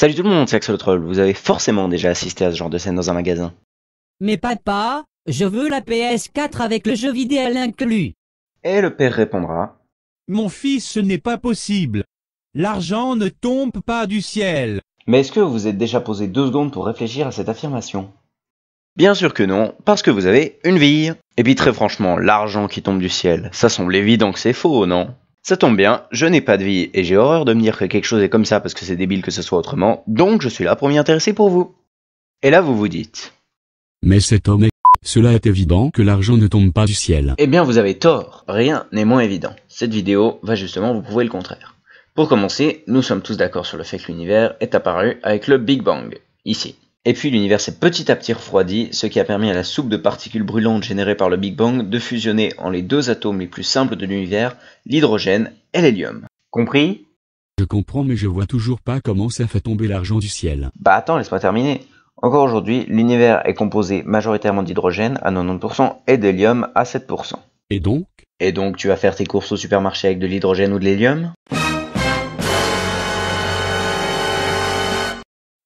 Salut tout le monde, c'est Axel Troll. Vous avez forcément déjà assisté à ce genre de scène dans un magasin. Mais papa, je veux la PS4 avec le jeu vidéo inclus. Et le père répondra. Mon fils, ce n'est pas possible. L'argent ne tombe pas du ciel. Mais est-ce que vous êtes déjà posé deux secondes pour réfléchir à cette affirmation Bien sûr que non, parce que vous avez une vie. Et puis très franchement, l'argent qui tombe du ciel, ça semble évident que c'est faux, non ça tombe bien, je n'ai pas de vie et j'ai horreur de me dire que quelque chose est comme ça parce que c'est débile que ce soit autrement, donc je suis là pour m'y intéresser pour vous. Et là vous vous dites. Mais cet homme est... Cela est évident que l'argent ne tombe pas du ciel. Eh bien vous avez tort, rien n'est moins évident. Cette vidéo va justement vous prouver le contraire. Pour commencer, nous sommes tous d'accord sur le fait que l'univers est apparu avec le Big Bang, ici. Et puis l'univers s'est petit à petit refroidi, ce qui a permis à la soupe de particules brûlantes générée par le Big Bang de fusionner en les deux atomes les plus simples de l'univers, l'hydrogène et l'hélium. Compris Je comprends mais je vois toujours pas comment ça fait tomber l'argent du ciel. Bah attends, laisse-moi terminer. Encore aujourd'hui, l'univers est composé majoritairement d'hydrogène à 90% et d'hélium à 7%. Et donc Et donc tu vas faire tes courses au supermarché avec de l'hydrogène ou de l'hélium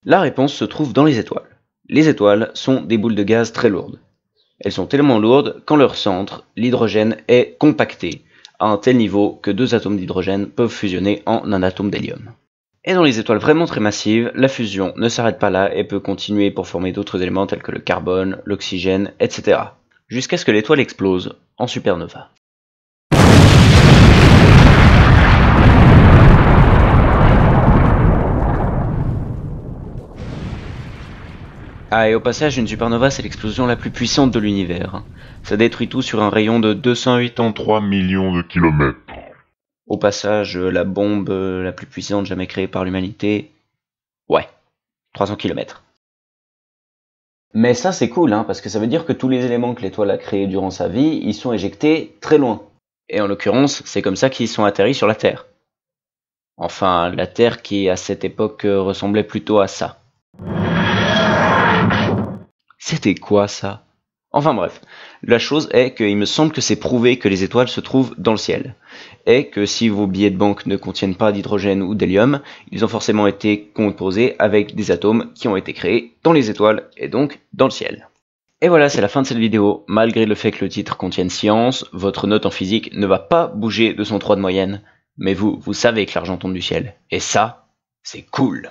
La réponse se trouve dans les étoiles. Les étoiles sont des boules de gaz très lourdes. Elles sont tellement lourdes qu'en leur centre, l'hydrogène est compacté à un tel niveau que deux atomes d'hydrogène peuvent fusionner en un atome d'hélium. Et dans les étoiles vraiment très massives, la fusion ne s'arrête pas là et peut continuer pour former d'autres éléments tels que le carbone, l'oxygène, etc. Jusqu'à ce que l'étoile explose en supernova. Ah, et au passage, une supernova, c'est l'explosion la plus puissante de l'univers. Ça détruit tout sur un rayon de 283 millions de kilomètres. Au passage, la bombe euh, la plus puissante jamais créée par l'humanité. Ouais, 300 kilomètres. Mais ça, c'est cool, hein, parce que ça veut dire que tous les éléments que l'étoile a créés durant sa vie, ils sont éjectés très loin. Et en l'occurrence, c'est comme ça qu'ils sont atterris sur la Terre. Enfin, la Terre qui, à cette époque, ressemblait plutôt à ça. C'était quoi ça Enfin bref, la chose est qu'il me semble que c'est prouvé que les étoiles se trouvent dans le ciel, et que si vos billets de banque ne contiennent pas d'hydrogène ou d'hélium, ils ont forcément été composés avec des atomes qui ont été créés dans les étoiles, et donc dans le ciel. Et voilà, c'est la fin de cette vidéo. Malgré le fait que le titre contienne science, votre note en physique ne va pas bouger de son 3 de moyenne. Mais vous, vous savez que l'argent tombe du ciel. Et ça, c'est cool.